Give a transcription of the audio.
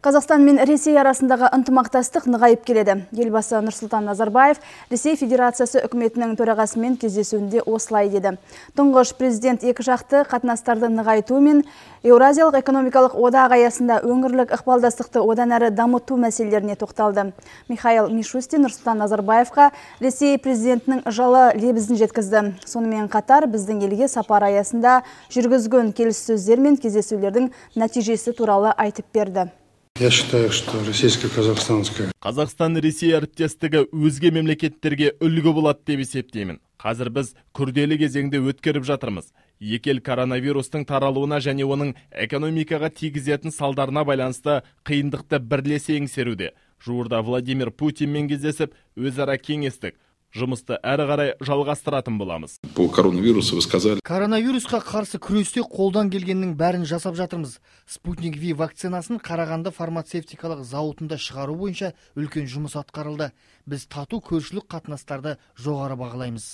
Қазақстан мен Ресей арасындағы ынтымақтастық нығайып келеді. Елбасы Нұрсұлтан Назарбаев Ресей Федерациясы үкіметінің төрағасымен кездесуінде осылай деді. Тұңғыш президент екі жақты қатынастарды нығайту мен Еуразиялық экономикалық одақ аясында өңірлік ықпалдастықты одан әрі дамыту мәселелеріне тоқталды. Михаил Мишустин Нұрсұлтан Назарбаевқа Ресей президентінің жалы лебізін жеткізді. Сонымен қатар біздің елге сапар аясында жүргізген келіссөздер мен кездесулердің нәтижесі туралы айтып берді. Я считаю, что российско-казахстанская Қазақстан Ресей әріптестігі өзге мемлекеттерге үлгі болады деп есептеймін. Қазір біз күрделі кезеңде өткеріп жатырмыз. Екі ел коронавирустың таралуына және оның экономикаға тигізетін салдарына байланысты қиындықты бірлесе еңсеруде. Жуырда Владимир Путинмен кездесіп, өзара кеңестік жұмысты әрі қарай жалғастыратын боламыз по коронавирусу вы сказали коронавирусқа қарсы күресте қолдан келгеннің бәрін жасап жатырмыз спутник ви вакцинасын қарағанды фармацевтикалық зауытында шығару бойынша үлкен жұмыс атқарылды біз тату көршілік қатынастарды жоғары бағалаймыз